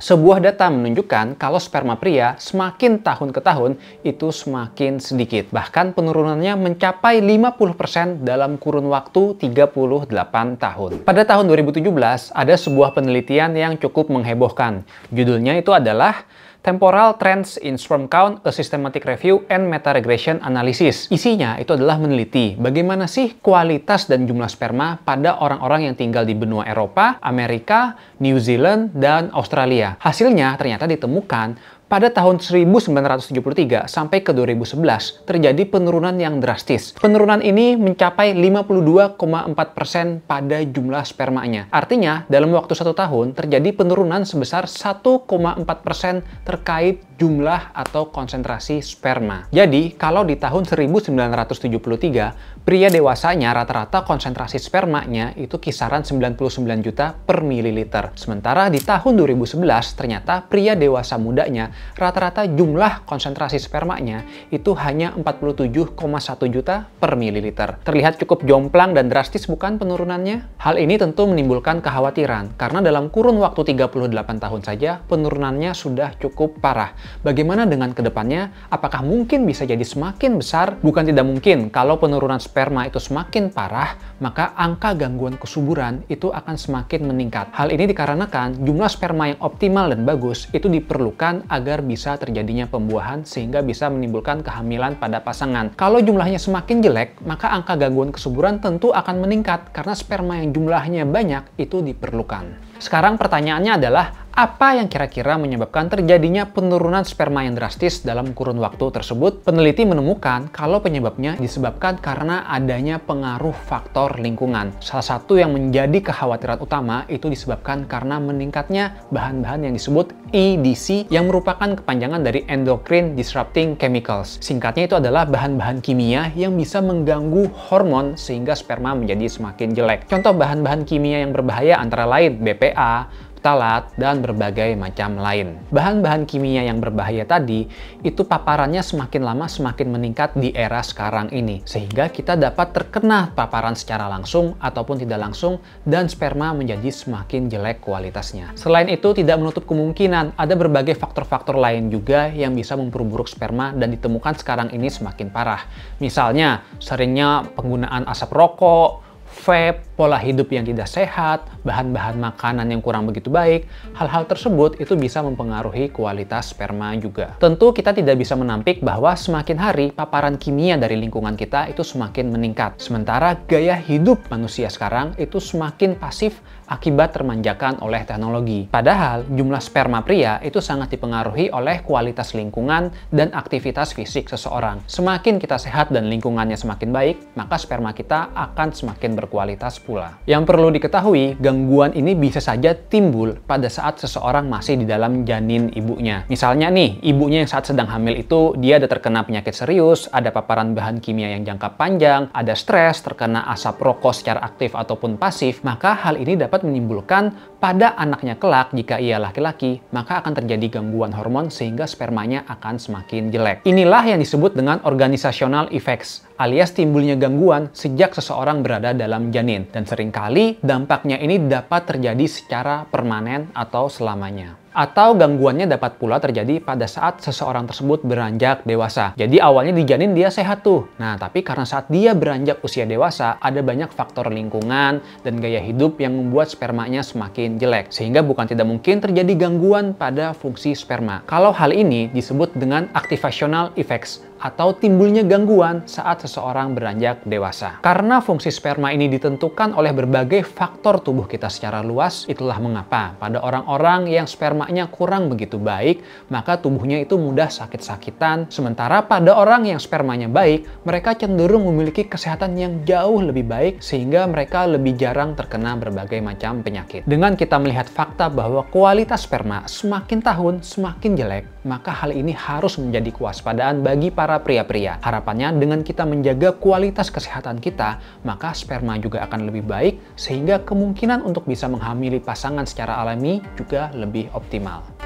Sebuah data menunjukkan kalau sperma pria semakin tahun ke tahun itu semakin sedikit. Bahkan penurunannya mencapai 50% dalam kurun waktu 38 tahun. Pada tahun 2017 ada sebuah penelitian yang cukup menghebohkan. Judulnya itu adalah Temporal Trends in Sperm Count, A Systematic Review, and Meta-Regression Analysis. Isinya itu adalah meneliti bagaimana sih kualitas dan jumlah sperma pada orang-orang yang tinggal di benua Eropa, Amerika, New Zealand, dan Australia. Hasilnya ternyata ditemukan pada tahun 1973 sampai ke 2011 terjadi penurunan yang drastis. Penurunan ini mencapai 52,4% pada jumlah spermanya. Artinya, dalam waktu satu tahun terjadi penurunan sebesar 1,4% terkait jumlah atau konsentrasi sperma. Jadi, kalau di tahun 1973, pria dewasanya rata-rata konsentrasi spermanya itu kisaran 99 juta per mililiter. Sementara di tahun 2011, ternyata pria dewasa mudanya rata-rata jumlah konsentrasi spermanya itu hanya 47,1 juta per mililiter. Terlihat cukup jomplang dan drastis bukan penurunannya? Hal ini tentu menimbulkan kekhawatiran, karena dalam kurun waktu 38 tahun saja penurunannya sudah cukup parah. Bagaimana dengan kedepannya? Apakah mungkin bisa jadi semakin besar? Bukan tidak mungkin, kalau penurunan sperma itu semakin parah, maka angka gangguan kesuburan itu akan semakin meningkat. Hal ini dikarenakan jumlah sperma yang optimal dan bagus itu diperlukan agar agar bisa terjadinya pembuahan sehingga bisa menimbulkan kehamilan pada pasangan. Kalau jumlahnya semakin jelek, maka angka gangguan kesuburan tentu akan meningkat karena sperma yang jumlahnya banyak itu diperlukan. Sekarang pertanyaannya adalah apa yang kira-kira menyebabkan terjadinya penurunan sperma yang drastis dalam kurun waktu tersebut? Peneliti menemukan kalau penyebabnya disebabkan karena adanya pengaruh faktor lingkungan. Salah satu yang menjadi kekhawatiran utama itu disebabkan karena meningkatnya bahan-bahan yang disebut EDC yang merupakan kepanjangan dari endocrine disrupting chemicals. Singkatnya itu adalah bahan-bahan kimia yang bisa mengganggu hormon sehingga sperma menjadi semakin jelek. Contoh bahan-bahan kimia yang berbahaya antara lain BPA, talat dan berbagai macam lain. Bahan-bahan kimia yang berbahaya tadi itu paparannya semakin lama semakin meningkat di era sekarang ini sehingga kita dapat terkena paparan secara langsung ataupun tidak langsung dan sperma menjadi semakin jelek kualitasnya. Selain itu tidak menutup kemungkinan ada berbagai faktor-faktor lain juga yang bisa memperburuk sperma dan ditemukan sekarang ini semakin parah. Misalnya seringnya penggunaan asap rokok, vape, pola hidup yang tidak sehat, bahan-bahan makanan yang kurang begitu baik, hal-hal tersebut itu bisa mempengaruhi kualitas sperma juga. Tentu kita tidak bisa menampik bahwa semakin hari paparan kimia dari lingkungan kita itu semakin meningkat. Sementara gaya hidup manusia sekarang itu semakin pasif akibat termanjakan oleh teknologi. Padahal jumlah sperma pria itu sangat dipengaruhi oleh kualitas lingkungan dan aktivitas fisik seseorang. Semakin kita sehat dan lingkungannya semakin baik, maka sperma kita akan semakin berkualitas pula pula. Yang perlu diketahui, gangguan ini bisa saja timbul pada saat seseorang masih di dalam janin ibunya. Misalnya nih, ibunya yang saat sedang hamil itu dia ada terkena penyakit serius, ada paparan bahan kimia yang jangka panjang, ada stres, terkena asap rokok secara aktif ataupun pasif, maka hal ini dapat menimbulkan pada anaknya kelak jika ia laki-laki, maka akan terjadi gangguan hormon sehingga spermanya akan semakin jelek. Inilah yang disebut dengan organisational effects alias timbulnya gangguan sejak seseorang berada dalam janin. Dan seringkali dampaknya ini dapat terjadi secara permanen atau selamanya atau gangguannya dapat pula terjadi pada saat seseorang tersebut beranjak dewasa. Jadi awalnya di janin dia sehat tuh. Nah, tapi karena saat dia beranjak usia dewasa, ada banyak faktor lingkungan dan gaya hidup yang membuat spermanya semakin jelek. Sehingga bukan tidak mungkin terjadi gangguan pada fungsi sperma. Kalau hal ini disebut dengan activational effects atau timbulnya gangguan saat seseorang beranjak dewasa. Karena fungsi sperma ini ditentukan oleh berbagai faktor tubuh kita secara luas, itulah mengapa pada orang-orang yang spermanya kurang begitu baik, maka tubuhnya itu mudah sakit-sakitan. Sementara pada orang yang spermanya baik, mereka cenderung memiliki kesehatan yang jauh lebih baik sehingga mereka lebih jarang terkena berbagai macam penyakit. Dengan kita melihat fakta bahwa kualitas sperma semakin tahun semakin jelek, maka hal ini harus menjadi kewaspadaan bagi para para pria-pria. Harapannya dengan kita menjaga kualitas kesehatan kita, maka sperma juga akan lebih baik sehingga kemungkinan untuk bisa menghamili pasangan secara alami juga lebih optimal.